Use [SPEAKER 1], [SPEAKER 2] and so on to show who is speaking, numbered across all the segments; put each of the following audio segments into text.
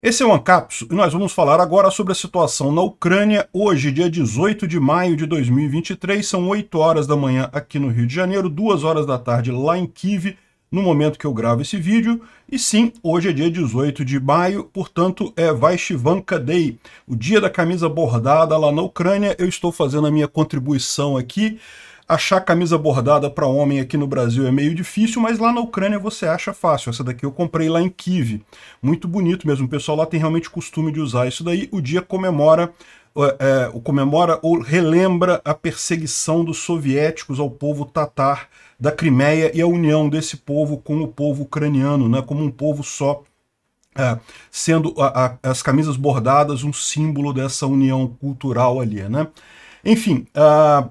[SPEAKER 1] Esse é o Ancaps e nós vamos falar agora sobre a situação na Ucrânia. Hoje, dia 18 de maio de 2023, são 8 horas da manhã aqui no Rio de Janeiro, 2 horas da tarde lá em Kiev, no momento que eu gravo esse vídeo. E sim, hoje é dia 18 de maio, portanto é Vaishivanka Day, o dia da camisa bordada lá na Ucrânia. Eu estou fazendo a minha contribuição aqui. Achar camisa bordada para homem aqui no Brasil é meio difícil, mas lá na Ucrânia você acha fácil. Essa daqui eu comprei lá em Kiev. Muito bonito mesmo. O pessoal lá tem realmente costume de usar isso daí. O dia comemora é, comemora ou relembra a perseguição dos soviéticos ao povo tatar da Crimeia e a união desse povo com o povo ucraniano, né, como um povo só. É, sendo a, a, as camisas bordadas um símbolo dessa união cultural ali, né? Enfim, uh,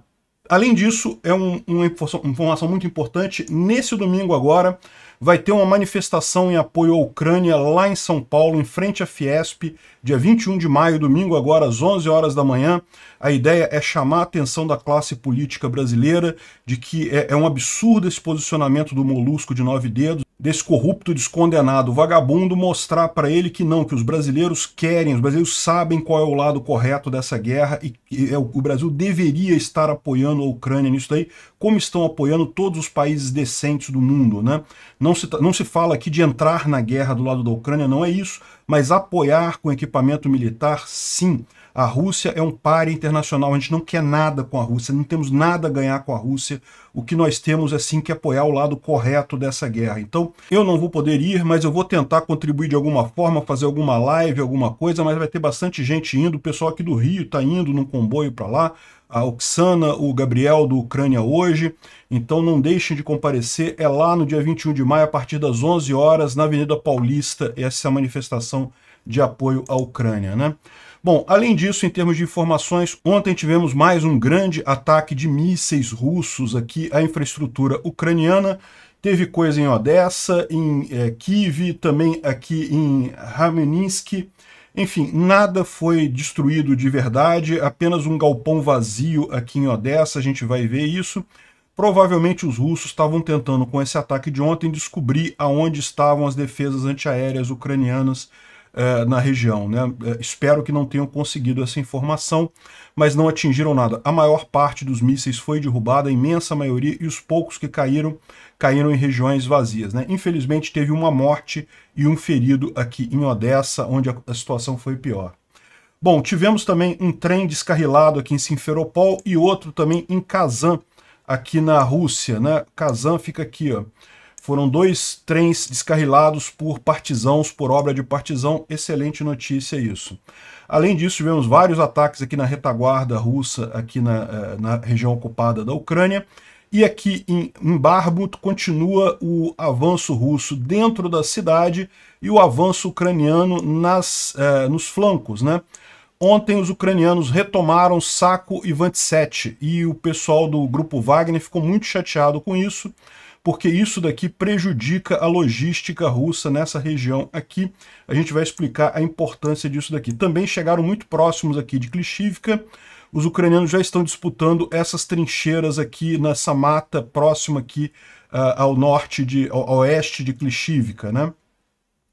[SPEAKER 1] Além disso, é um, uma informação muito importante. Nesse domingo agora, vai ter uma manifestação em apoio à Ucrânia lá em São Paulo, em frente à Fiesp, dia 21 de maio, domingo agora, às 11 horas da manhã. A ideia é chamar a atenção da classe política brasileira de que é, é um absurdo esse posicionamento do Molusco de nove dedos desse corrupto descondenado, vagabundo, mostrar para ele que não, que os brasileiros querem, os brasileiros sabem qual é o lado correto dessa guerra e, e é, o Brasil deveria estar apoiando a Ucrânia nisso daí, como estão apoiando todos os países decentes do mundo, né? Não se, não se fala aqui de entrar na guerra do lado da Ucrânia, não é isso, mas apoiar com equipamento militar, sim. A Rússia é um par internacional, a gente não quer nada com a Rússia, não temos nada a ganhar com a Rússia. O que nós temos é sim que apoiar o lado correto dessa guerra. Então, eu não vou poder ir, mas eu vou tentar contribuir de alguma forma, fazer alguma live, alguma coisa, mas vai ter bastante gente indo. O pessoal aqui do Rio está indo num comboio para lá, a Oxana, o Gabriel do Ucrânia hoje. Então não deixem de comparecer, é lá no dia 21 de maio, a partir das 11 horas, na Avenida Paulista, essa é a manifestação de apoio à Ucrânia, né? Bom, além disso, em termos de informações, ontem tivemos mais um grande ataque de mísseis russos aqui à infraestrutura ucraniana. Teve coisa em Odessa, em é, eh, Kiev, também aqui em Rameninsk. Enfim, nada foi destruído de verdade, apenas um galpão vazio aqui em Odessa, a gente vai ver isso. Provavelmente os russos estavam tentando, com esse ataque de ontem, descobrir aonde estavam as defesas antiaéreas ucranianas é, na região. Né? É, espero que não tenham conseguido essa informação, mas não atingiram nada. A maior parte dos mísseis foi derrubada, a imensa maioria, e os poucos que caíram, caíram em regiões vazias. Né? Infelizmente, teve uma morte e um ferido aqui em Odessa, onde a situação foi pior. Bom, tivemos também um trem descarrilado aqui em Simferopol e outro também em Kazan, aqui na Rússia. Né? Kazan fica aqui, ó, foram dois trens descarrilados por partisãos, por obra de partisão. Excelente notícia isso. Além disso, tivemos vários ataques aqui na retaguarda russa, aqui na, eh, na região ocupada da Ucrânia. E aqui em, em continua o avanço russo dentro da cidade e o avanço ucraniano nas, eh, nos flancos, né? Ontem os ucranianos retomaram Saco e e o pessoal do grupo Wagner ficou muito chateado com isso porque isso daqui prejudica a logística russa nessa região aqui. A gente vai explicar a importância disso daqui. Também chegaram muito próximos aqui de Klishivka, os ucranianos já estão disputando essas trincheiras aqui nessa mata próxima aqui uh, ao norte, de, ao, oeste de Klishivka, né?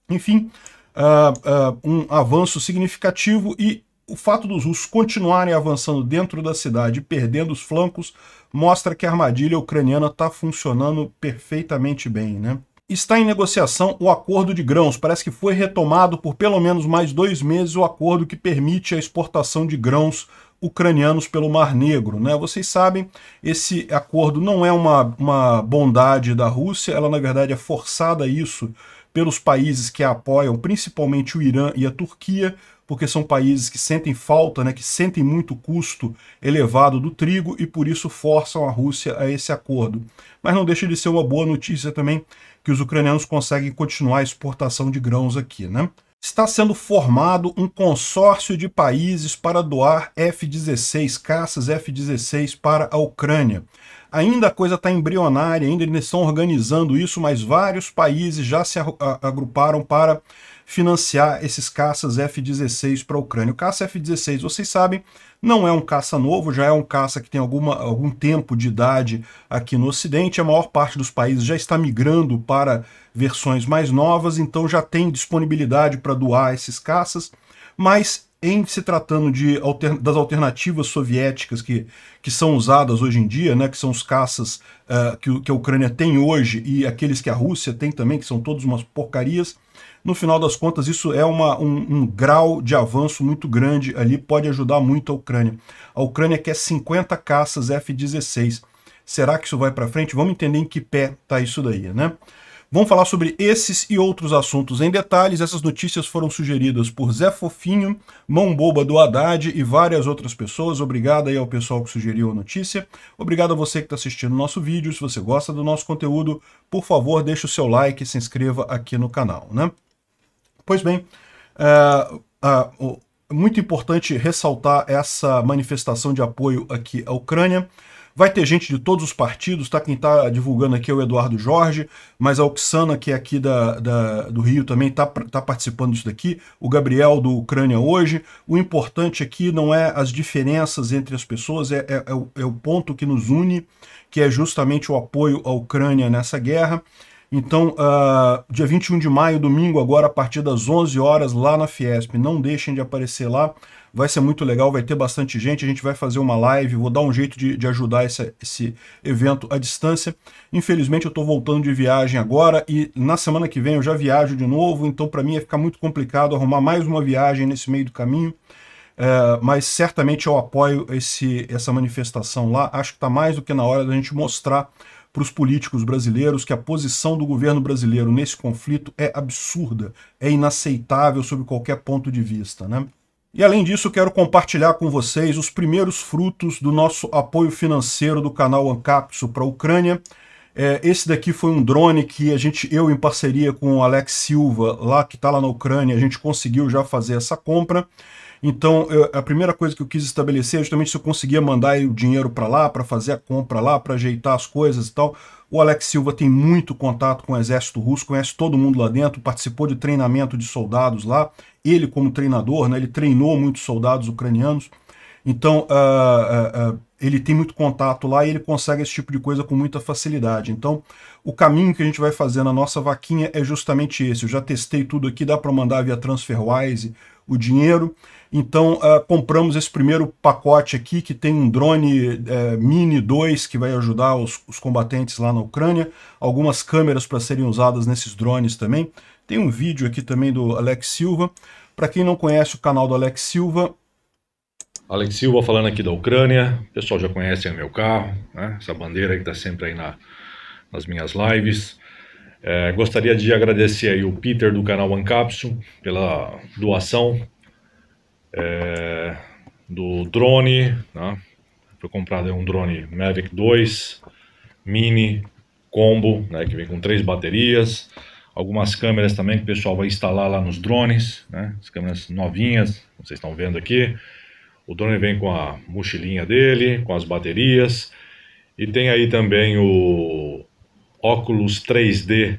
[SPEAKER 1] Enfim, uh, uh, um avanço significativo e o fato dos russos continuarem avançando dentro da cidade e perdendo os flancos mostra que a armadilha ucraniana está funcionando perfeitamente bem, né? Está em negociação o acordo de grãos. Parece que foi retomado por pelo menos mais dois meses o acordo que permite a exportação de grãos ucranianos pelo Mar Negro. Né? Vocês sabem, esse acordo não é uma, uma bondade da Rússia, ela na verdade é forçada a isso pelos países que a apoiam, principalmente o Irã e a Turquia, porque são países que sentem falta, né, que sentem muito custo elevado do trigo e por isso forçam a Rússia a esse acordo. Mas não deixa de ser uma boa notícia também que os ucranianos conseguem continuar a exportação de grãos aqui, né? Está sendo formado um consórcio de países para doar F-16, caças F-16 para a Ucrânia. Ainda a coisa está embrionária, ainda eles estão organizando isso, mas vários países já se agruparam para financiar esses caças F-16 para a Ucrânia. O caça F-16, vocês sabem, não é um caça novo, já é um caça que tem alguma, algum tempo de idade aqui no Ocidente. A maior parte dos países já está migrando para versões mais novas, então já tem disponibilidade para doar esses caças. Mas em se tratando de alter, das alternativas soviéticas que, que são usadas hoje em dia, né, que são os caças uh, que, que a Ucrânia tem hoje e aqueles que a Rússia tem também, que são todos umas porcarias, no final das contas, isso é uma, um, um, grau de avanço muito grande ali, pode ajudar muito a Ucrânia. A Ucrânia quer 50 caças F-16. Será que isso vai para frente? Vamos entender em que pé está isso daí, né? Vamos falar sobre esses e outros assuntos em detalhes. Essas notícias foram sugeridas por Zé Fofinho, Mão Boba do Haddad e várias outras pessoas. Obrigado aí ao pessoal que sugeriu a notícia. Obrigado a você que está assistindo o nosso vídeo. Se você gosta do nosso conteúdo, por favor, deixe o seu like e se inscreva aqui no canal. Né? Pois bem, é, muito importante ressaltar essa manifestação de apoio aqui à Ucrânia. Vai ter gente de todos os partidos, tá? Quem tá divulgando aqui é o Eduardo Jorge, mas a Oxana, que é aqui da, da do Rio, também tá, tá participando disso daqui. O Gabriel do Ucrânia hoje. O importante aqui não é as diferenças entre as pessoas, é, é, é, o, é o ponto que nos une, que é justamente o apoio à Ucrânia nessa guerra. Então, uh, dia 21 de maio, domingo, agora a partir das 11 horas, lá na Fiesp. Não deixem de aparecer lá. Vai ser muito legal, vai ter bastante gente. A gente vai fazer uma live, vou dar um jeito de, de ajudar esse, esse evento à distância. Infelizmente, eu estou voltando de viagem agora e na semana que vem eu já viajo de novo, então para mim ia ficar muito complicado arrumar mais uma viagem nesse meio do caminho. É, mas certamente eu apoio esse, essa manifestação lá. Acho que está mais do que na hora da gente mostrar para os políticos brasileiros que a posição do governo brasileiro nesse conflito é absurda, é inaceitável sob qualquer ponto de vista. Né? E além disso, quero compartilhar com vocês os primeiros frutos do nosso apoio financeiro do canal Ancapso para a Ucrânia. É, esse daqui foi um drone que a gente, eu em parceria com o Alex Silva, lá que está lá na Ucrânia, a gente conseguiu já fazer essa compra. Então, eu, a primeira coisa que eu quis estabelecer é justamente se eu conseguia mandar o dinheiro para lá, para fazer a compra lá, para ajeitar as coisas e tal. O Alex Silva tem muito contato com o exército russo, conhece todo mundo lá dentro, participou de treinamento de soldados lá, ele como treinador, né, ele treinou muitos soldados ucranianos, então uh, uh, uh, ele tem muito contato lá e ele consegue esse tipo de coisa com muita facilidade. Então o caminho que a gente vai fazer na nossa vaquinha é justamente esse. Eu já testei tudo aqui, dá para mandar via TransferWise o dinheiro. Então, uh, compramos esse primeiro pacote aqui, que tem um drone uh, Mini 2, que vai ajudar os, os, combatentes lá na Ucrânia. Algumas câmeras para serem usadas nesses drones também. Tem um vídeo aqui também do Alex Silva. Para quem não conhece o canal do Alex Silva...
[SPEAKER 2] Alex Silva falando aqui da Ucrânia. O pessoal já conhece o meu carro, né? essa bandeira que está sempre aí na, nas minhas lives. É, gostaria de agradecer aí o Peter do canal Ancapsul pela doação é, do drone, né? foi comprado um drone Mavic 2 Mini Combo, né? que vem com três baterias, algumas câmeras também que o pessoal vai instalar lá nos drones, né? as câmeras novinhas, vocês estão vendo aqui. O drone vem com a mochilinha dele, com as baterias. E tem aí também o óculos 3D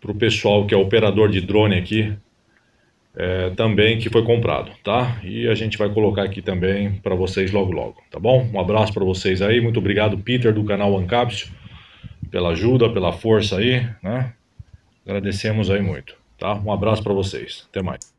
[SPEAKER 2] para o pessoal que é operador de drone aqui, é, também que foi comprado, tá? E a gente vai colocar aqui também para vocês logo logo, tá bom? Um abraço para vocês aí, muito obrigado Peter do canal Ancapsio pela ajuda, pela força aí, né? Agradecemos aí muito, tá? Um abraço para vocês, até mais.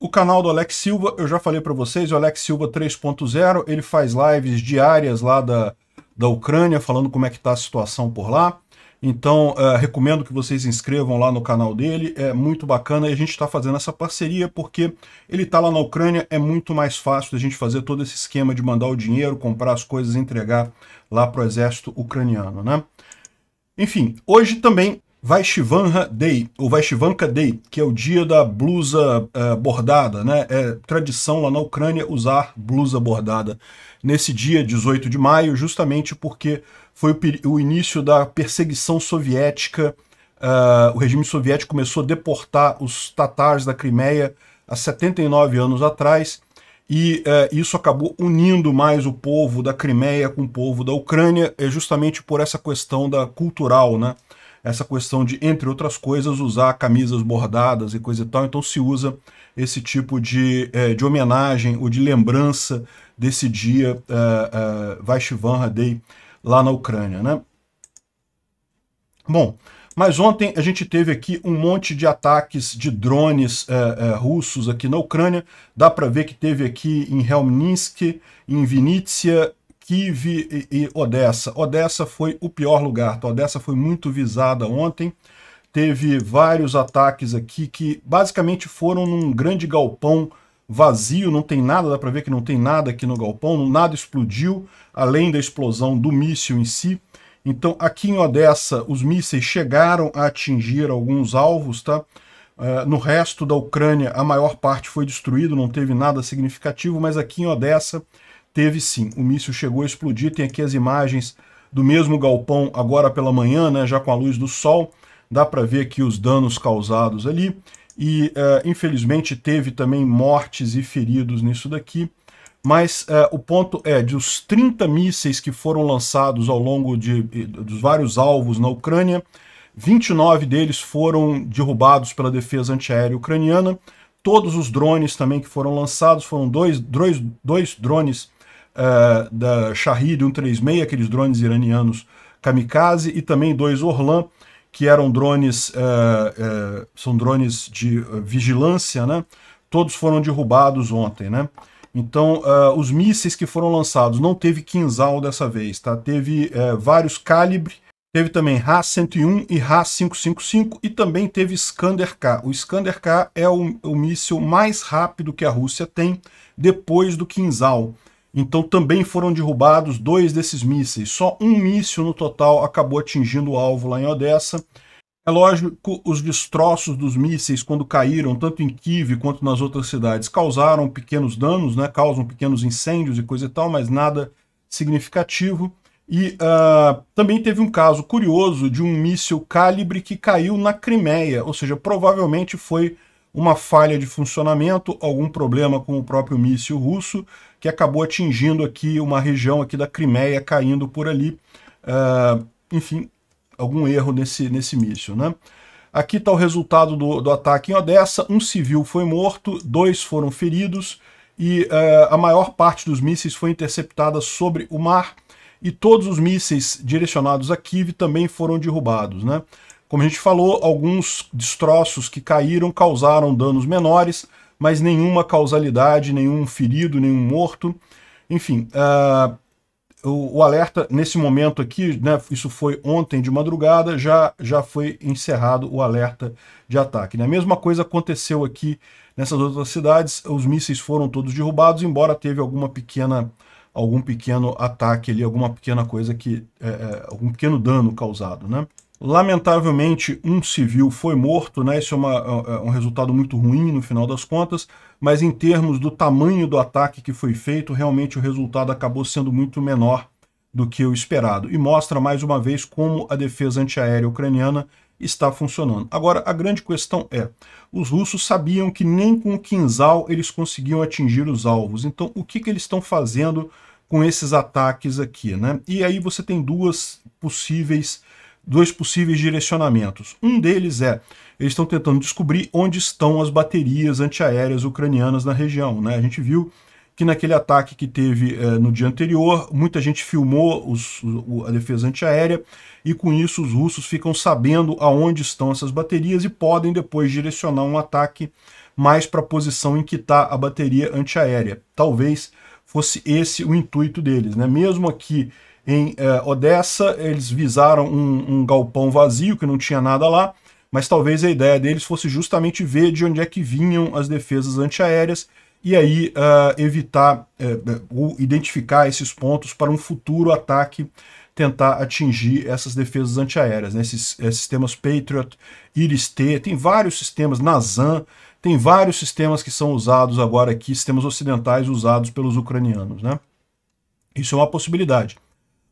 [SPEAKER 2] O
[SPEAKER 1] canal do Alex Silva, eu já falei para vocês, o Alex Silva 3.0, ele faz lives diárias lá da, da Ucrânia, falando como é que tá a situação por lá. Então, eh, recomendo que vocês se inscrevam lá no canal dele, é muito bacana e a gente está fazendo essa parceria porque ele está lá na Ucrânia, é muito mais fácil da gente fazer todo esse esquema de mandar o dinheiro, comprar as coisas e entregar lá para o exército ucraniano, né? Enfim, hoje também Vaishvanha Day, ou Vaishvanka Day, que é o dia da blusa eh, bordada, né? É tradição lá na Ucrânia usar blusa bordada nesse dia 18 de maio, justamente porque foi o, o início da perseguição soviética. Uh, o regime soviético começou a deportar os tatares da Crimeia há 79 anos atrás, e uh, isso acabou unindo mais o povo da Crimeia com o povo da Ucrânia, justamente por essa questão da cultural, né? essa questão de, entre outras coisas, usar camisas bordadas e coisa e tal. Então se usa esse tipo de, eh, de homenagem ou de lembrança desse dia uh, eh, uh, Vaishvanha Day lá na Ucrânia, né? Bom, mas ontem a gente teve aqui um monte de ataques de drones é, é, russos aqui na Ucrânia. Dá para ver que teve aqui em Helminsk, em Vinícius, Kiev e, e, Odessa. Odessa foi o pior lugar. Tá? Odessa foi muito visada ontem. Teve vários ataques aqui que basicamente foram num grande galpão vazio, não tem nada, dá para ver que não tem nada aqui no galpão, nada explodiu, além da explosão do míssil em si. Então, aqui em Odessa, os mísseis chegaram a atingir alguns alvos, tá? Uh, no resto da Ucrânia, a maior parte foi destruída, não teve nada significativo, mas aqui em Odessa teve sim. O míssil chegou a explodir, tem aqui as imagens do mesmo galpão agora pela manhã, né, já com a luz do sol, dá para ver aqui os danos causados ali e uh, infelizmente teve também mortes e feridos nisso daqui. Mas uh, o ponto é, de os 30 mísseis que foram lançados ao longo de, dos vários alvos na Ucrânia, 29 deles foram derrubados pela defesa antiaérea ucraniana. Todos os drones também que foram lançados, foram dois, dois, dois drones uh, da Shahid 136, aqueles drones iranianos kamikaze, e também dois Orlan, que eram drones, é, é, são drones de eh, vigilância, né? Todos foram derrubados ontem, né? Então, uh, os mísseis que foram lançados não teve quinzal dessa vez, tá? Teve vários calibre, teve também RA-101 e RA-555 e também teve Skander-K. O Skander-K é o, o míssil mais rápido que a Rússia tem depois do quinzal. Então também foram derrubados dois desses mísseis. Só um míssil no total acabou atingindo o alvo lá em Odessa. É lógico, os destroços dos mísseis, quando caíram, tanto em Kiev quanto nas outras cidades, causaram pequenos danos, né? causam pequenos incêndios e coisa e tal, mas nada significativo. E uh, também teve um caso curioso de um míssil calibre que caiu na Crimeia, ou seja, provavelmente foi uma falha de funcionamento, algum problema com o próprio míssil russo, que acabou atingindo aqui uma região aqui da Crimeia, caindo por ali. Uh, enfim, algum erro nesse, nesse míssil, né? Aqui está o resultado do, do ataque em Odessa, um civil foi morto, dois foram feridos e uh, a maior parte dos mísseis foi interceptada sobre o mar e todos os mísseis direcionados a Kiev também foram derrubados, né? Como a gente falou, alguns destroços que caíram causaram danos menores, mas nenhuma causalidade, nenhum ferido, nenhum morto. Enfim, uh, o, o, alerta nesse momento aqui, né, isso foi ontem de madrugada, já, já foi encerrado o alerta de ataque. Né? A mesma coisa aconteceu aqui nessas outras cidades, os mísseis foram todos derrubados, embora teve alguma pequena algum pequeno ataque ali, alguma pequena coisa que é, é algum pequeno dano causado, né? Lamentavelmente, um civil foi morto, né? Isso é uma, é, é um resultado muito ruim no final das contas, mas em termos do tamanho do ataque que foi feito, realmente o resultado acabou sendo muito menor do que o esperado. E mostra mais uma vez como a defesa antiaérea ucraniana está funcionando. Agora, a grande questão é, os russos sabiam que nem com o quinzal eles conseguiam atingir os alvos. Então, o que, que eles estão fazendo com esses ataques aqui, né? E aí você tem duas possíveis dois possíveis direcionamentos. Um deles é eles estão tentando descobrir onde estão as baterias antiaéreas ucranianas na região. Né? A gente viu que naquele ataque que teve eh, no dia anterior, muita gente filmou os, o, a defesa antiaérea e com isso os russos ficam sabendo aonde estão essas baterias e podem depois direcionar um ataque mais para a posição em que está a bateria antiaérea. Talvez fosse esse o intuito deles. Né? Mesmo aqui em é, Odessa, eles visaram um, um, galpão vazio que não tinha nada lá, mas talvez a ideia deles fosse justamente ver de onde é que vinham as defesas antiaéreas e aí é, evitar é, ou identificar esses pontos para um futuro ataque tentar atingir essas defesas antiaéreas, né? esses, esses sistemas Patriot, Iris-T, tem vários sistemas, Nazan, tem vários sistemas que são usados agora aqui, sistemas ocidentais usados pelos ucranianos, né? Isso é uma possibilidade.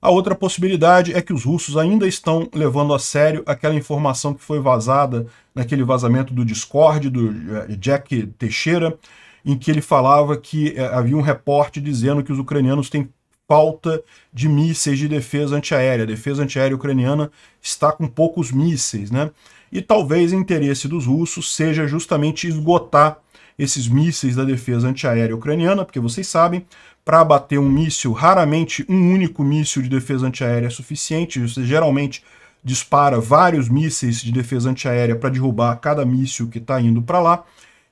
[SPEAKER 1] A outra possibilidade é que os russos ainda estão levando a sério aquela informação que foi vazada naquele vazamento do Discord, do eh, Jack Teixeira, em que ele falava que eh, havia um reporte dizendo que os ucranianos têm falta de mísseis de defesa antiaérea. A defesa antiaérea ucraniana está com poucos mísseis, né? E talvez o interesse dos russos seja justamente esgotar esses mísseis da defesa antiaérea ucraniana, porque vocês sabem, para abater um míssil, raramente um único míssil de defesa antiaérea é suficiente, você geralmente dispara vários mísseis de defesa antiaérea para derrubar cada míssil que está indo para lá.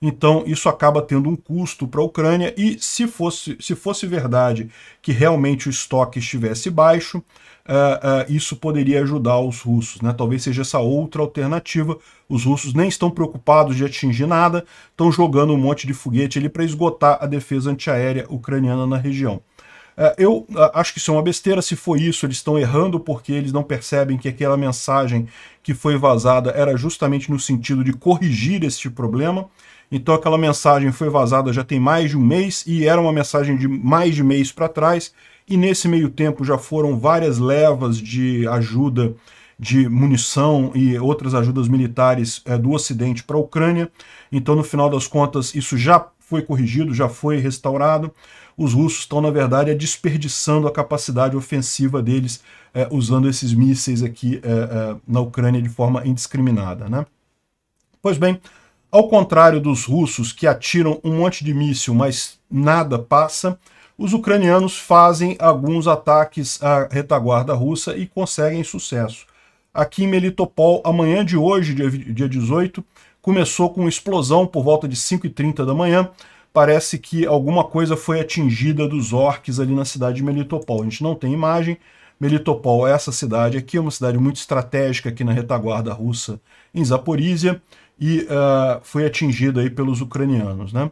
[SPEAKER 1] Então isso acaba tendo um custo para a Ucrânia e se fosse, se fosse verdade que realmente o estoque estivesse baixo, uh, uh, isso poderia ajudar os russos. Né? Talvez seja essa outra alternativa. Os russos nem estão preocupados de atingir nada, estão jogando um monte de foguete ali para esgotar a defesa antiaérea ucraniana na região. Ah, eu acho que isso é uma besteira, se foi isso, eles estão errando porque eles não percebem que aquela mensagem que foi vazada era justamente no sentido de corrigir este problema. Então aquela mensagem foi vazada já tem mais de um mês e era uma mensagem de mais de mês para trás e nesse meio tempo já foram várias levas de ajuda de munição e outras ajudas militares é, do Ocidente para a Ucrânia. Então, no final das contas, isso já foi corrigido, já foi restaurado. Os russos estão, na verdade, desperdiçando a capacidade ofensiva deles é, usando esses mísseis aqui é, na Ucrânia de forma indiscriminada. Né? Pois bem, ao contrário dos russos que atiram um monte de míssil, mas nada passa, os ucranianos fazem alguns ataques à retaguarda russa e conseguem sucesso. Aqui em Melitopol, amanhã de hoje, dia 18, começou com explosão por volta de 5h30 da manhã. Parece que alguma coisa foi atingida dos orques ali na cidade de Melitopol. A gente não tem imagem. Melitopol é essa cidade aqui, é uma cidade muito estratégica aqui na retaguarda russa em Zaporizhia e uh, foi atingida aí pelos ucranianos. Né?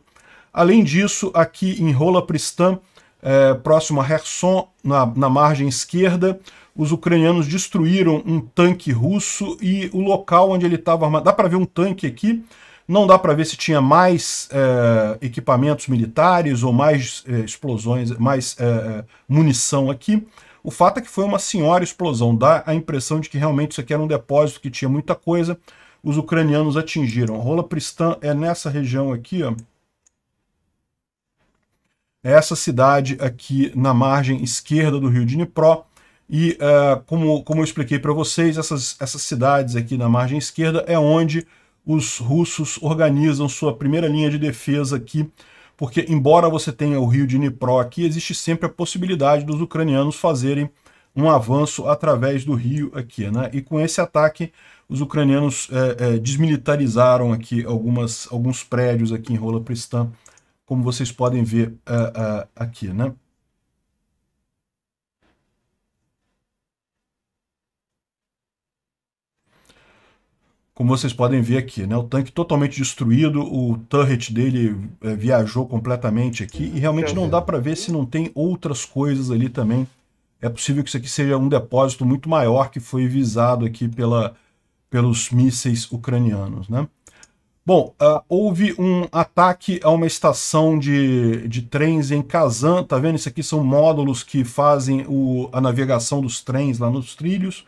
[SPEAKER 1] Além disso, aqui em Rola Pristan, é, próximo a Herson, na, na margem esquerda, os ucranianos destruíram um tanque russo e o local onde ele estava armado. Dá para ver um tanque aqui, não dá para ver se tinha mais é, equipamentos militares ou mais é, explosões, mais é, é, munição aqui. O fato é que foi uma senhora explosão, dá a impressão de que realmente isso aqui era um depósito que tinha muita coisa. Os ucranianos atingiram. Rola Pristan é nessa região aqui, ó essa cidade aqui na margem esquerda do rio Dnipro. E uh, como, como eu expliquei para vocês, essas, essas cidades aqui na margem esquerda é onde os russos organizam sua primeira linha de defesa aqui, porque embora você tenha o rio Dnipro aqui, existe sempre a possibilidade dos ucranianos fazerem um avanço através do rio aqui, né? E com esse ataque, os ucranianos é, é, desmilitarizaram aqui algumas, alguns prédios aqui em Rola Pristã, como vocês podem ver uh, uh, aqui, né? Como vocês podem ver aqui, né? O tanque totalmente destruído, o turret dele uh, viajou completamente aqui e realmente não dá para ver se não tem outras coisas ali também. É possível que isso aqui seja um depósito muito maior que foi visado aqui pela, pelos mísseis ucranianos, né? Bom, uh, houve um ataque a uma estação de, de trens em Kazan, tá vendo? Isso aqui são módulos que fazem o, a navegação dos trens lá nos trilhos.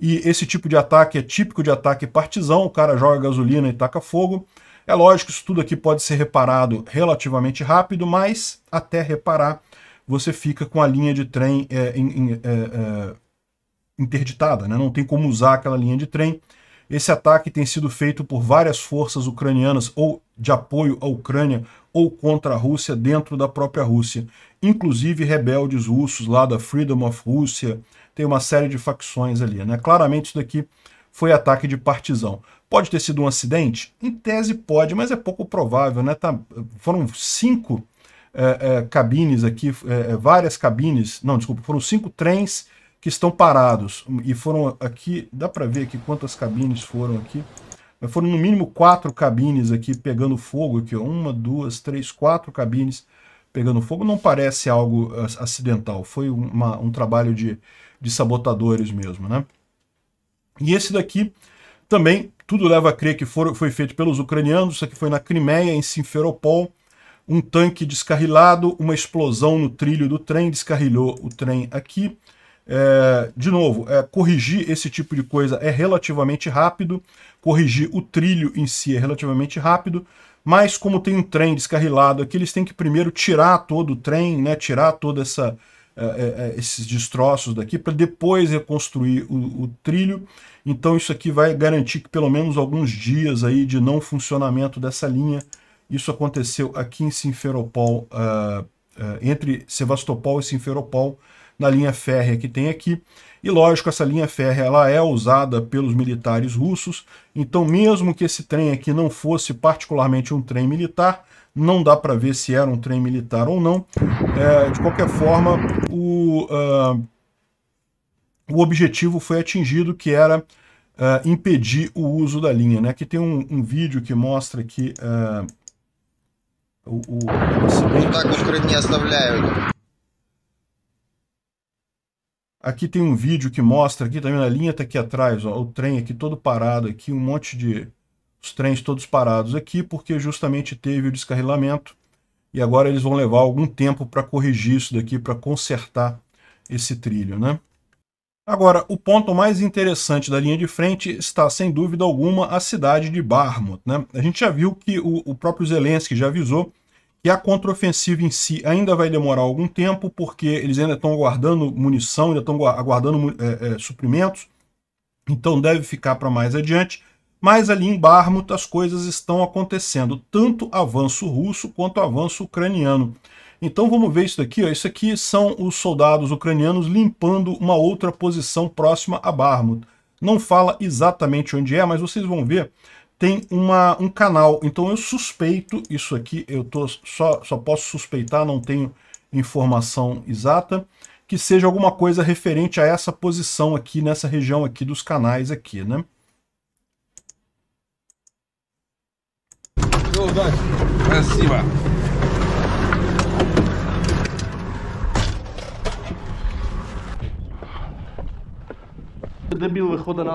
[SPEAKER 1] E esse tipo de ataque é típico de ataque partizão. o cara joga gasolina e taca fogo. É lógico, isso tudo aqui pode ser reparado relativamente rápido, mas até reparar, você fica com a linha de trem é, in, in, é, é, interditada, né? não tem como usar aquela linha de trem esse ataque tem sido feito por várias forças ucranianas ou de apoio à Ucrânia ou contra a Rússia dentro da própria Rússia, inclusive rebeldes russos lá da Freedom of Russia, tem uma série de facções ali, né? Claramente isso daqui foi ataque de partizão. Pode ter sido um acidente? Em tese pode, mas é pouco provável, né? Tá, foram cinco é, é, cabines aqui, é, várias cabines, não, desculpa, foram cinco trens que estão parados. E foram aqui, dá para ver aqui quantas cabines foram aqui. Mas foram no mínimo quatro cabines aqui pegando fogo. Aqui, ó. Uma, duas, três, quatro cabines pegando fogo. Não parece algo acidental. Foi uma, um trabalho de, de sabotadores mesmo, né? E esse daqui também, tudo leva a crer que foram, foi feito pelos ucranianos. Isso aqui foi na Crimeia, em Simferopol um tanque descarrilado, uma explosão no trilho do trem, descarrilhou o trem aqui. É, de novo, é, corrigir esse tipo de coisa é relativamente rápido, corrigir o trilho em si é relativamente rápido, mas como tem um trem descarrilado aqui, eles têm que primeiro tirar todo o trem, né, tirar todos é, é, é, esses destroços daqui, para depois reconstruir o, o trilho. Então isso aqui vai garantir que pelo menos alguns dias aí de não funcionamento dessa linha. Isso aconteceu aqui em Simferopol, uh, é, uh, entre Sevastopol e Simferopol, na linha férrea que tem aqui. E lógico, essa linha férrea ela é usada pelos militares russos, então mesmo que esse trem aqui não fosse particularmente um trem militar, não dá para ver se era um trem militar ou não. É, de qualquer forma, o, uh, o objetivo foi atingido, que era uh, impedir o uso da linha. Né? Aqui tem um, um vídeo que mostra que... Uh, o, o, o... Aqui tem um vídeo que mostra, aqui também tá a linha está aqui atrás, ó, o trem aqui todo parado aqui, um monte de os trens todos parados aqui, porque justamente teve o descarrilamento e agora eles vão levar algum tempo para corrigir isso daqui, para consertar esse trilho, né? Agora, o ponto mais interessante da linha de frente está, sem dúvida alguma, a cidade de Barmut. Né? A gente já viu que o, o próprio Zelensky já avisou que a contraofensiva em si ainda vai demorar algum tempo, porque eles ainda estão aguardando munição, ainda estão aguardando é, é, suprimentos, então deve ficar para mais adiante. Mas ali em Barmut as coisas estão acontecendo, tanto avanço russo quanto avanço ucraniano. Então vamos ver isso daqui. Ó. Isso aqui são os soldados ucranianos limpando uma outra posição próxima a Barmut. Não fala exatamente onde é, mas vocês vão ver tem uma, um canal. Então eu suspeito isso aqui, eu tô só, só posso suspeitar, não tenho informação exata, que seja alguma coisa referente a essa posição aqui, nessa região aqui dos canais aqui, né? cima. Дебил, выхода на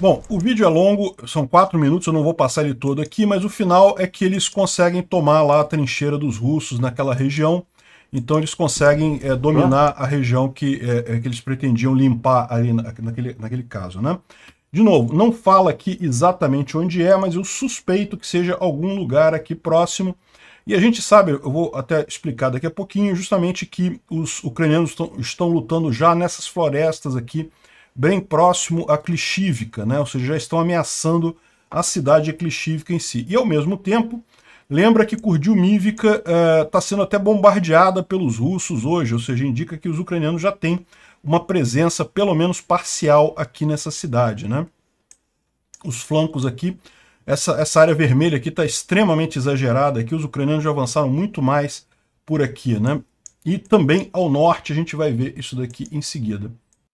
[SPEAKER 1] Bom, o vídeo é longo, são quatro minutos, eu não vou passar ele todo aqui, mas o final é que eles conseguem tomar lá a trincheira dos russos naquela região, então eles conseguem é, dominar ah. a região que, é, que eles pretendiam limpar ali na, naquele, naquele caso, né? De novo, não fala aqui exatamente onde é, mas eu suspeito que seja algum lugar aqui próximo, e a gente sabe, eu vou até explicar daqui a pouquinho, justamente que os ucranianos estão lutando já nessas florestas aqui, bem próximo a Clichívica, né? ou seja, já estão ameaçando a cidade eclixívica em si. E ao mesmo tempo, lembra que Kurdilmivka está eh, uh, sendo até bombardeada pelos russos hoje, ou seja, indica que os ucranianos já têm uma presença pelo menos parcial aqui nessa cidade. Né? Os flancos aqui, essa, essa área vermelha aqui está extremamente exagerada, aqui os ucranianos já avançaram muito mais por aqui. Né? E também ao norte a gente vai ver isso daqui em seguida.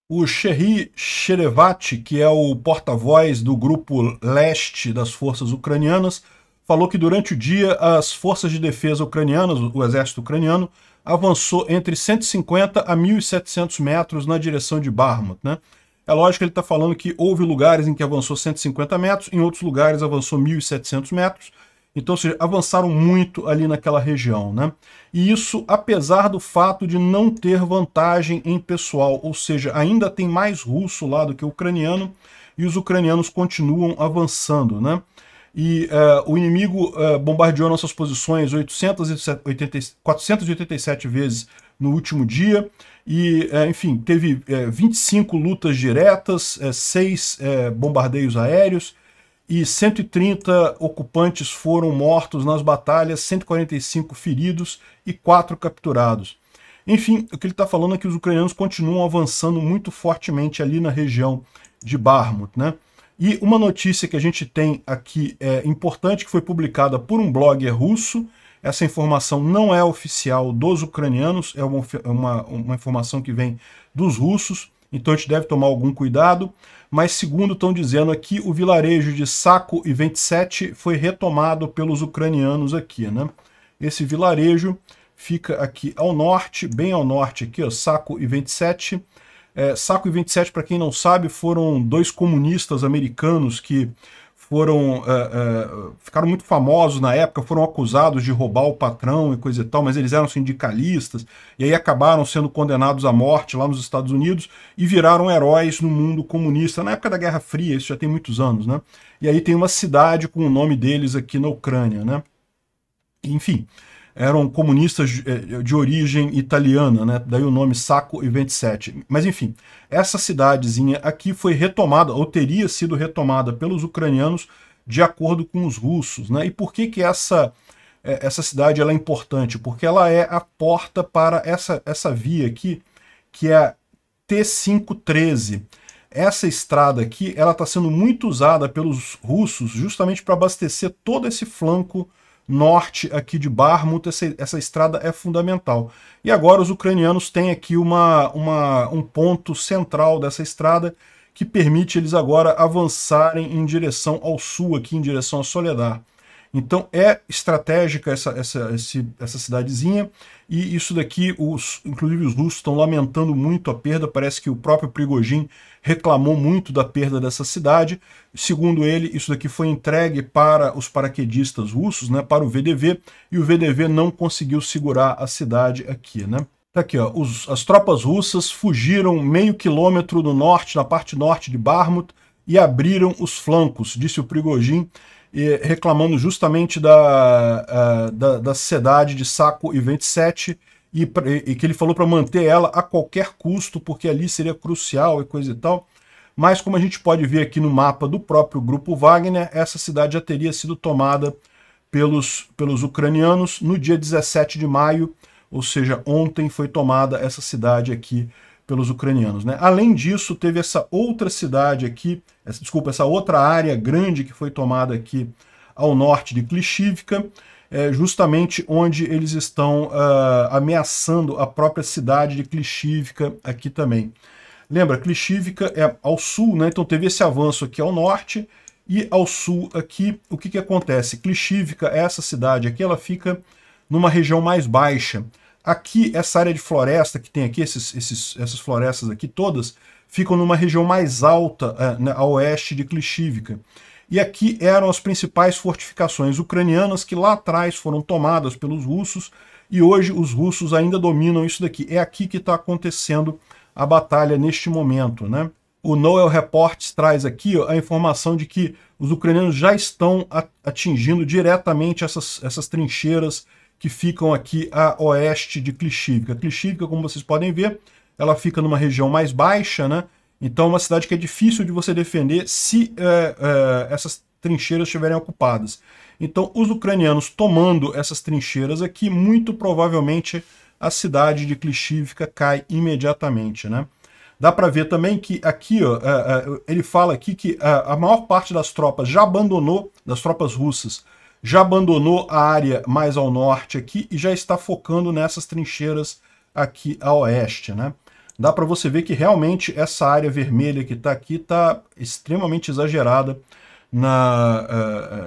[SPEAKER 1] O Sherry Sherevat, que é o porta-voz do grupo leste das forças ucranianas, falou que durante o dia as forças de defesa ucranianas, o exército ucraniano, avançou entre 150 a 1.700 metros na direção de Barmut. Né? É lógico que ele está falando que houve lugares em que avançou 150 metros, em outros lugares avançou 1.700 metros, então, ou seja, avançaram muito ali naquela região, né? E isso apesar do fato de não ter vantagem em pessoal, ou seja, ainda tem mais russo lá do que ucraniano, e os ucranianos continuam avançando, né? E uh, o inimigo uh, bombardeou nossas posições 880, 487 vezes no último dia, e, uh, enfim, teve 25 lutas diretas, 6 bombardeios aéreos, e 130 ocupantes foram mortos nas batalhas, 145 feridos e 4 capturados. Enfim, o que ele está falando é que os ucranianos continuam avançando muito fortemente ali na região de Barmut. Né? E uma notícia que a gente tem aqui é importante, que foi publicada por um blogger russo, essa informação não é oficial dos ucranianos, é uma, uma, uma informação que vem dos russos, então a gente deve tomar algum cuidado. Mas segundo estão dizendo aqui, o vilarejo de Saco e 27 foi retomado pelos ucranianos aqui, né? Esse vilarejo fica aqui ao norte, bem ao norte aqui, ó, Saco e 27. É, Saco e 27, para quem não sabe, foram dois comunistas americanos que foram uh, uh, ficaram muito famosos na época, foram acusados de roubar o patrão e coisa e tal, mas eles eram sindicalistas e aí acabaram sendo condenados à morte lá nos Estados Unidos e viraram heróis no mundo comunista na época da Guerra Fria, isso já tem muitos anos, né? E aí tem uma cidade com o nome deles aqui na Ucrânia, né? Enfim, eram comunistas de, eh, eh, de origem italiana, né? daí o nome Saco e 27. Mas enfim, essa cidadezinha aqui foi retomada, ou teria sido retomada pelos ucranianos de acordo com os russos. Né? E por que, que essa, eh, essa cidade ela é importante? Porque ela é a porta para essa, essa via aqui, que é a T513 essa estrada aqui ela está sendo muito usada pelos russos justamente para abastecer todo esse flanco norte aqui de Barmut, essa, essa estrada é fundamental. E agora os ucranianos têm aqui uma, uma, um ponto central dessa estrada que permite eles agora avançarem em direção ao sul, aqui em direção a Soledar. Então é estratégica essa, essa, esse, essa cidadezinha e isso daqui, os, inclusive os russos estão lamentando muito a perda, parece que o próprio Prigojin reclamou muito da perda dessa cidade. Segundo ele, isso daqui foi entregue para os paraquedistas russos, né, para o VDV, e o VDV não conseguiu segurar a cidade aqui, né? Tá aqui, ó, os, as tropas russas fugiram meio quilômetro do norte, na parte norte de Barmut, e abriram os flancos, disse o Prigojin reclamando justamente da, é, da, da de Saco e 27 e, e que ele falou para manter ela a qualquer custo, porque ali seria crucial e coisa e tal. Mas como a gente pode ver aqui no mapa do próprio grupo Wagner, essa cidade já teria sido tomada pelos, pelos ucranianos no dia 17 de maio, ou seja, ontem foi tomada essa cidade aqui pelos ucranianos. Né? Além disso, teve essa outra cidade aqui, essa, desculpa, essa outra área grande que foi tomada aqui ao norte de Klishivka, é justamente onde eles estão uh, ameaçando a própria cidade de Klishivka aqui também. Lembra, Klishivka é ao sul, né? então teve esse avanço aqui ao norte e ao sul aqui, o que, que acontece? Klishivka, essa cidade aqui, ela fica numa região mais baixa, Aqui, essa área de floresta que tem aqui, esses, esses, essas florestas aqui todas, ficam numa região mais alta, a, eh, né, a oeste de Klishivka. E aqui eram as principais fortificações ucranianas que lá atrás foram tomadas pelos russos e hoje os russos ainda dominam isso daqui. É aqui que está acontecendo a batalha neste momento, né? O Noel Reports traz aqui ó, a informação de que os ucranianos já estão atingindo diretamente essas, essas trincheiras que ficam aqui a oeste de Klishivka. Klishivka, como vocês podem ver, ela fica numa região mais baixa, né? Então, é uma cidade que é difícil de você defender se é, é, essas trincheiras estiverem ocupadas. Então, os ucranianos tomando essas trincheiras aqui, muito provavelmente a cidade de Klishivka cai imediatamente, né? Dá para ver também que aqui, ó, eh, ele fala aqui que a maior parte das tropas já abandonou, das tropas russas, já abandonou a área mais ao norte aqui e já está focando nessas trincheiras aqui a oeste, né? Dá para você ver que realmente essa área vermelha que está aqui está extremamente exagerada na,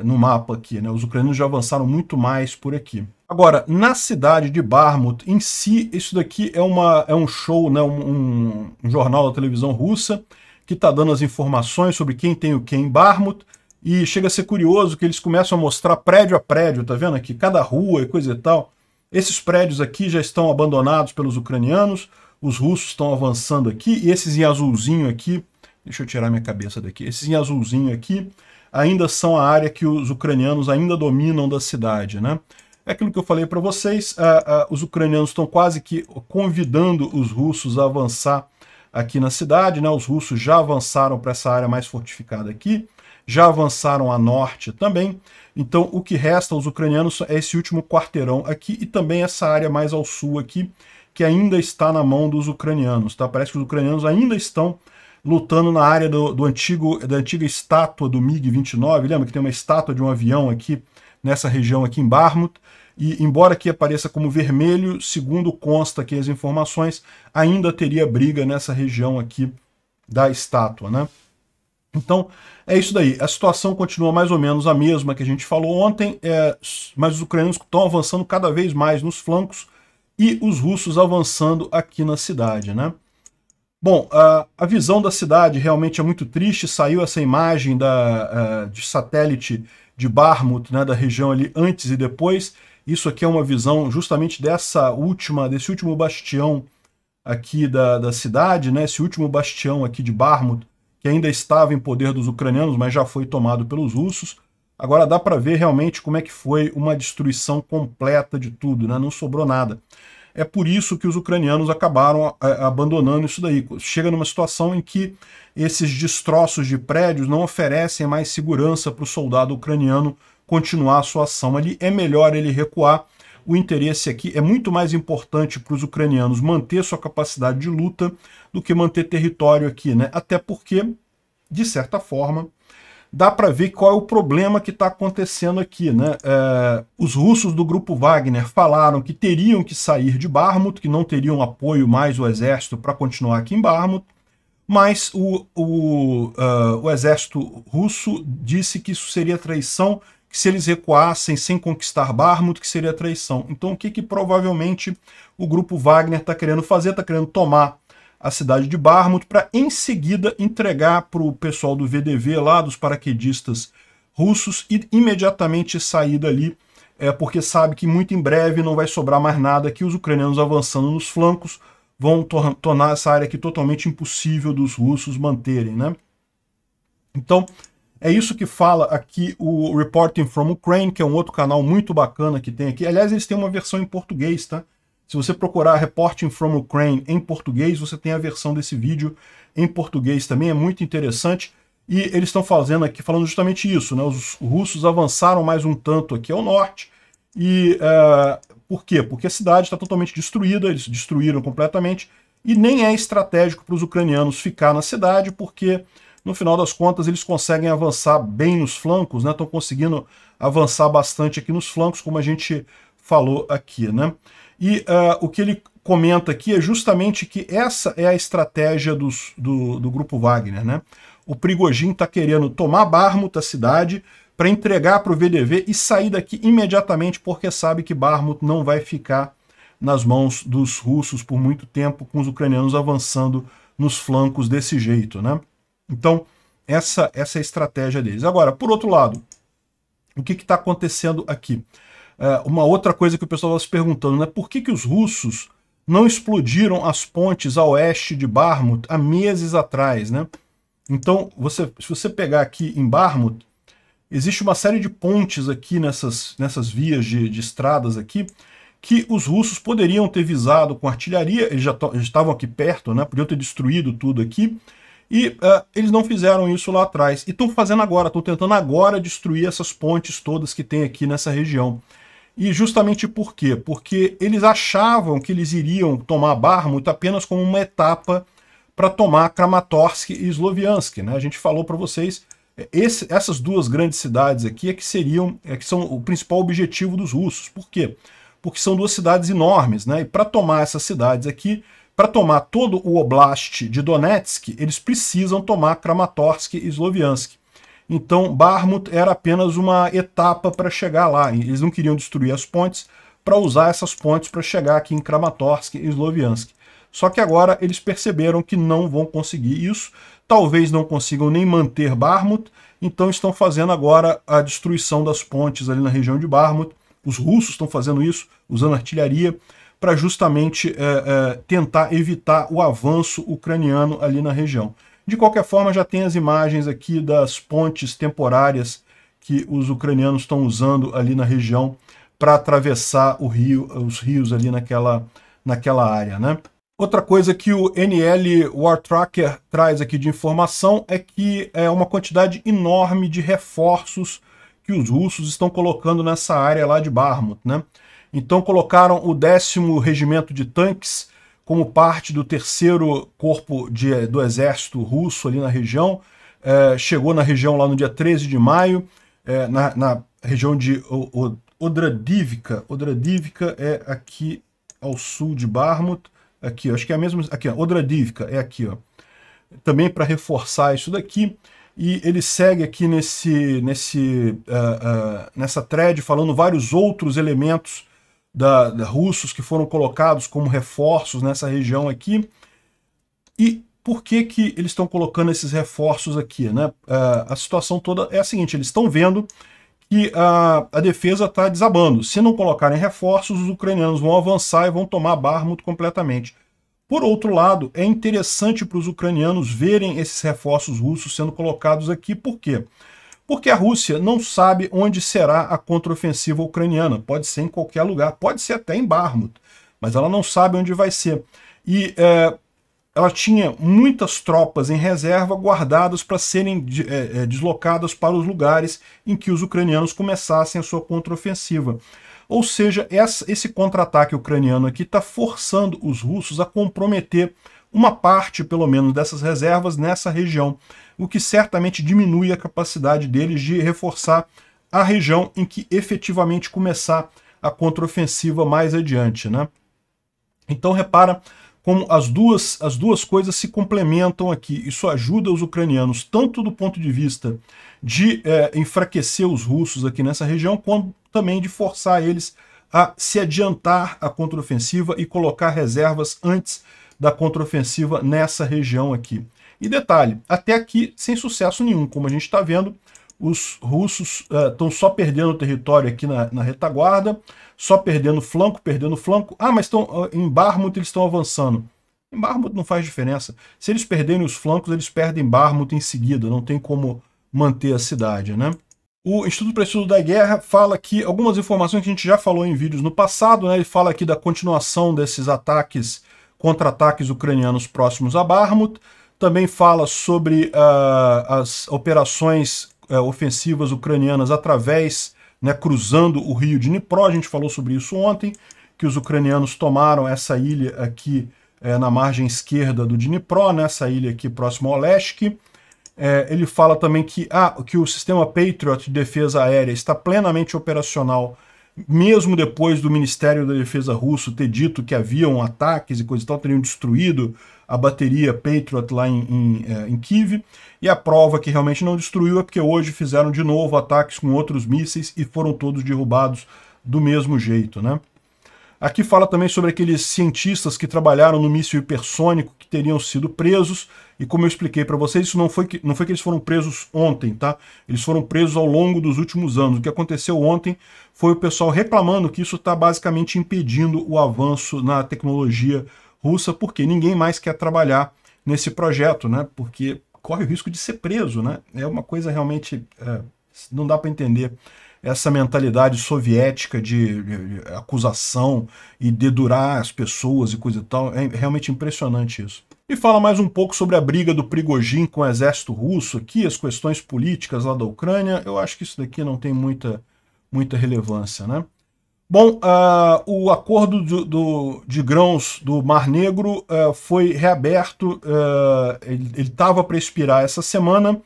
[SPEAKER 1] uh, no mapa aqui, né? Os ucranianos já avançaram muito mais por aqui. Agora, na cidade de Barmut, em si, isso daqui é, uma, é um show, né? um, um jornal da televisão russa que está dando as informações sobre quem tem o que em Barmut, e chega a ser curioso que eles começam a mostrar prédio a prédio, tá vendo aqui? Cada rua e coisa e tal. Esses prédios aqui já estão abandonados pelos ucranianos, os russos estão avançando aqui, e esses em azulzinho aqui, deixa eu tirar minha cabeça daqui, esses em azulzinho aqui ainda são a área que os ucranianos ainda dominam da cidade, né? É aquilo que eu falei para vocês, uh, uh, os ucranianos estão quase que convidando os russos a avançar aqui na cidade, né? Os russos já avançaram para essa área mais fortificada aqui, já avançaram a norte também. Então o que resta aos ucranianos é esse último quarteirão aqui e também essa área mais ao sul aqui, que ainda está na mão dos ucranianos. Tá? Parece que os ucranianos ainda estão lutando na área do, do antigo, da antiga estátua do MiG-29. Lembra que tem uma estátua de um avião aqui nessa região aqui em Barmut? e embora aqui apareça como vermelho, segundo consta aqui as informações, ainda teria briga nessa região aqui da estátua, né? Então, é isso daí. A situação continua mais ou menos a mesma que a gente falou ontem, é, mas os ucranianos estão avançando cada vez mais nos flancos e os russos avançando aqui na cidade, né? Bom, a, a visão da cidade realmente é muito triste. Saiu essa imagem da, a, é, de satélite de Barmut, né, da região ali antes e depois. Isso aqui é uma visão justamente dessa última, desse último bastião aqui da, da cidade, né? Esse último bastião aqui de Barmut, que ainda estava em poder dos ucranianos, mas já foi tomado pelos russos. Agora dá para ver realmente como é que foi uma destruição completa de tudo, né? não sobrou nada. É por isso que os ucranianos acabaram eh, abandonando isso daí. Chega numa situação em que esses destroços de prédios não oferecem mais segurança para o soldado ucraniano continuar a sua ação ali. É melhor ele recuar o interesse aqui é muito mais importante para os ucranianos manter sua capacidade de luta do que manter território aqui, né? Até porque, de certa forma, dá para ver qual é o problema que está acontecendo aqui. Né? É, os russos do grupo Wagner falaram que teriam que sair de Barmut, que não teriam apoio mais o exército para continuar aqui em Barmut, mas o, o, uh, o exército russo disse que isso seria traição que se eles recuassem sem conquistar Barmut, que seria traição. Então o que, que provavelmente o grupo Wagner está querendo fazer? Está querendo tomar a cidade de Barmut para em seguida entregar para o pessoal do VDV lá, dos paraquedistas russos, e imediatamente sair dali, é, porque sabe que muito em breve não vai sobrar mais nada, que os ucranianos avançando nos flancos vão tor tornar essa área aqui totalmente impossível dos russos manterem, né? Então, é isso que fala aqui o Reporting from Ukraine, que é um outro canal muito bacana que tem aqui. Aliás, eles têm uma versão em português, tá? Se você procurar Reporting from Ukraine em português, você tem a versão desse vídeo em português também, é muito interessante. E eles estão fazendo aqui, falando justamente isso, né? Os russos avançaram mais um tanto aqui ao norte. E uh, por quê? Porque a cidade está totalmente destruída, eles destruíram completamente. E nem é estratégico para os ucranianos ficar na cidade, porque no final das contas, eles conseguem avançar bem nos flancos, né? Estão conseguindo avançar bastante aqui nos flancos, como a gente falou aqui, né? E uh, o que ele comenta aqui é justamente que essa é a estratégia dos, do, do grupo Wagner, né? O Prigogine está querendo tomar Barmut, a cidade, para entregar para o VDV e sair daqui imediatamente, porque sabe que Barmut não vai ficar nas mãos dos russos por muito tempo, com os ucranianos avançando nos flancos desse jeito, né? Então, essa, essa é a estratégia deles. Agora, por outro lado, o que está acontecendo aqui? É, uma outra coisa que o pessoal está se perguntando, né? Por que, que os russos não explodiram as pontes a oeste de Barmut há meses atrás, né? Então, você, se você pegar aqui em Barmut, existe uma série de pontes aqui nessas, nessas vias de, de estradas aqui, que os russos poderiam ter visado com artilharia, eles já, já estavam aqui perto, né? Podiam ter destruído tudo aqui, e uh, eles não fizeram isso lá atrás. E estão fazendo agora, estão tentando agora destruir essas pontes todas que tem aqui nessa região. E justamente por quê? Porque eles achavam que eles iriam tomar Barmut apenas como uma etapa para tomar Kramatorsk e Sloviansk. Né? A gente falou para vocês, é, esse, essas duas grandes cidades aqui é que seriam, é que são o principal objetivo dos russos. Por quê? Porque são duas cidades enormes, né? E para tomar essas cidades aqui, para tomar todo o oblast de Donetsk, eles precisam tomar Kramatorsk e Sloviansk. Então, Barmut era apenas uma etapa para chegar lá. Eles não queriam destruir as pontes para usar essas pontes para chegar aqui em Kramatorsk e Sloviansk. Só que agora eles perceberam que não vão conseguir isso, talvez não consigam nem manter Barmut, então estão fazendo agora a destruição das pontes ali na região de Barmut. Os russos estão fazendo isso, usando artilharia para justamente é, é, tentar evitar o avanço ucraniano ali na região. De qualquer forma, já tem as imagens aqui das pontes temporárias que os ucranianos estão usando ali na região para atravessar rio, os rios ali naquela, naquela área. Né? Outra coisa que o NL War Tracker traz aqui de informação é que é uma quantidade enorme de reforços que os russos estão colocando nessa área lá de Barmut. Né? Então colocaram o décimo Regimento de Tanques como parte do terceiro corpo de, do exército russo ali na região. É, chegou na região lá no dia 13 de maio, é, na, na, região de Odradivka. Odradivka é aqui ao sul de Barmut. Aqui, ó, acho que é a mesma... Aqui, ó, Odradivka, é aqui. Ó. Também para reforçar isso daqui. E ele segue aqui nesse, nesse, uh, uh, nessa thread falando vários outros elementos da, da, russos que foram colocados como reforços nessa região aqui. E por que, que eles estão colocando esses reforços aqui? Né? É, a situação toda é a seguinte, eles estão vendo que a, a defesa está desabando. Se não colocarem reforços, os ucranianos vão avançar e vão tomar Barmut completamente. Por outro lado, é interessante para os ucranianos verem esses reforços russos sendo colocados aqui, por quê? Porque porque a Rússia não sabe onde será a contraofensiva ucraniana. Pode ser em qualquer lugar, pode ser até em Barmut, mas ela não sabe onde vai ser. E é, ela tinha muitas tropas em reserva guardadas para serem é, é, deslocadas para os lugares em que os ucranianos começassem a sua contraofensiva. Ou seja, essa, esse contra-ataque ucraniano aqui está forçando os russos a comprometer uma parte, pelo menos, dessas reservas nessa região, o que certamente diminui a capacidade deles de reforçar a região em que efetivamente começar a contraofensiva mais adiante. Né? Então repara como as duas, as duas coisas se complementam aqui. Isso ajuda os ucranianos, tanto do ponto de vista de é, enfraquecer os russos aqui nessa região, quanto também de forçar eles a se adiantar à contraofensiva e colocar reservas antes da contraofensiva nessa região aqui. E detalhe, até aqui sem sucesso nenhum, como a gente está vendo, os russos estão eh, uh, só perdendo território aqui na, na, retaguarda, só perdendo flanco, perdendo flanco. Ah, mas estão uh, ah, em Barmut eles estão avançando. Em Barmut não faz diferença. Se eles perderem os flancos, eles perdem Barmut em seguida, não tem como manter a cidade, né? O Instituto para Estudo da Guerra fala aqui algumas informações que a gente já falou em vídeos no passado, né? Ele fala aqui da continuação desses ataques contra-ataques ucranianos próximos a Bakhmut, também fala sobre uh, as operações uh, ofensivas ucranianas através, né, cruzando o rio de Dnipro, a gente falou sobre isso ontem, que os ucranianos tomaram essa ilha aqui uh, na margem esquerda do Dnipro, né, essa ilha aqui próximo ao Leste. Eh, ele fala também que, ah, que o sistema Patriot de defesa aérea está plenamente operacional mesmo depois do Ministério da Defesa russo ter dito que haviam ataques e coisa e tal, teriam destruído a bateria Patriot lá em, em, é, em, Kiev, e a prova que realmente não destruiu é porque hoje fizeram de novo ataques com outros mísseis e foram todos derrubados do mesmo jeito, né? Aqui fala também sobre aqueles cientistas que trabalharam no míssil hipersônico que teriam sido presos. E como eu expliquei para vocês, isso não foi, que, não foi que eles foram presos ontem, tá? Eles foram presos ao longo dos últimos anos. O que aconteceu ontem foi o pessoal reclamando que isso está basicamente impedindo o avanço na tecnologia russa, porque ninguém mais quer trabalhar nesse projeto, né? Porque corre o risco de ser preso, né? É uma coisa realmente é, não dá para entender essa mentalidade soviética de, de, de acusação e dedurar as pessoas e coisa e tal. É realmente impressionante isso. E fala mais um pouco sobre a briga do Prigojin com o exército russo aqui, as questões políticas lá da Ucrânia. Eu acho que isso daqui não tem muita, muita relevância, né? Bom, uh, o acordo do, do, de grãos do Mar Negro uh, foi reaberto, uh, ele estava para expirar essa semana,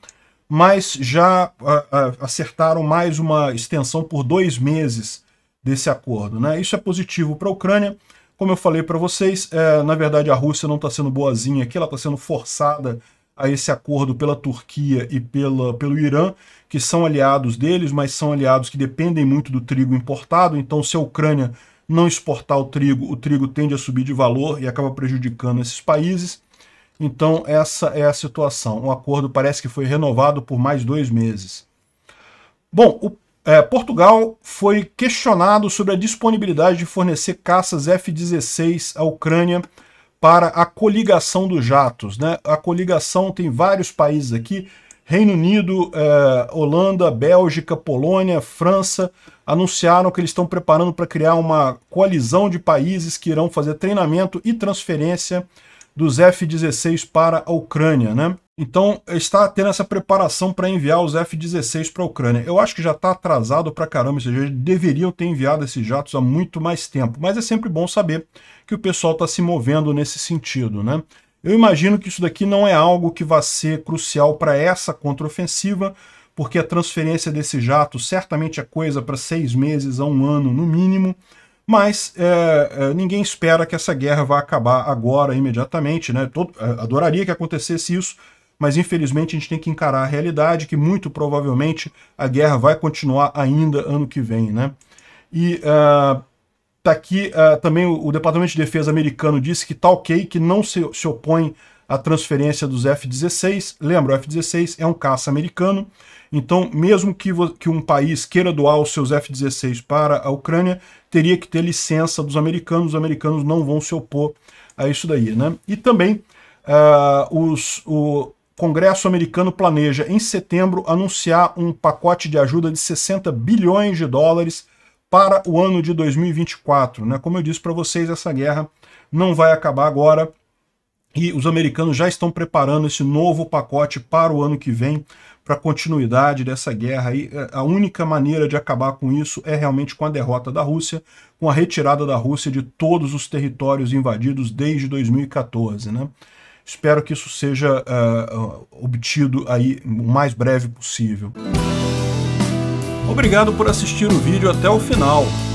[SPEAKER 1] mas já ah, ah, acertaram mais uma extensão por dois meses desse acordo. Né? Isso é positivo para a Ucrânia. Como eu falei para vocês, é, na verdade a Rússia não está sendo boazinha aqui, ela está sendo forçada a esse acordo pela Turquia e pela, pelo Irã, que são aliados deles, mas são aliados que dependem muito do trigo importado. Então, se a Ucrânia não exportar o trigo, o trigo tende a subir de valor e acaba prejudicando esses países. Então, essa é a situação. O acordo parece que foi renovado por mais dois meses. Bom, o, é, Portugal foi questionado sobre a disponibilidade de fornecer caças F-16 à Ucrânia para a coligação dos jatos. Né? A coligação tem vários países aqui, Reino Unido, eh, Holanda, Bélgica, Polônia, França, anunciaram que eles estão preparando para criar uma coalizão de países que irão fazer treinamento e transferência dos F-16 para a Ucrânia, né? Então, está tendo essa preparação para enviar os F-16 para a Ucrânia. Eu acho que já está atrasado para caramba, ou seja, deveriam ter enviado esses jatos há muito mais tempo. Mas é sempre bom saber que o pessoal está se movendo nesse sentido, né? Eu imagino que isso daqui não é algo que vai ser crucial para essa contraofensiva, porque a transferência desse jato certamente é coisa para seis meses a um ano no mínimo mas é, é, ninguém espera que essa guerra vá acabar agora, imediatamente. Né? Todo, é, adoraria que acontecesse isso, mas infelizmente a gente tem que encarar a realidade que muito provavelmente a guerra vai continuar ainda ano que vem. Né? E uh, tá aqui uh, também o, o, Departamento de Defesa americano disse que tal que não se, se opõe a transferência dos F-16. Lembra, o F-16 é um caça americano, então mesmo que, que um país queira doar os seus F-16 para a Ucrânia, teria que ter licença dos americanos, os americanos não vão se opor a isso daí. Né? E também uh, os, o Congresso americano planeja em setembro anunciar um pacote de ajuda de 60 bilhões de dólares para o ano de 2024. Né? Como eu disse para vocês, essa guerra não vai acabar agora, e os americanos já estão preparando esse novo pacote para o ano que vem, para a continuidade dessa guerra. E é, a única maneira de acabar com isso é realmente com a derrota da Rússia, com a retirada da Rússia de todos os territórios invadidos desde 2014. Né? Espero que isso seja uh, obtido aí o mais breve possível. Obrigado por assistir o vídeo até o final.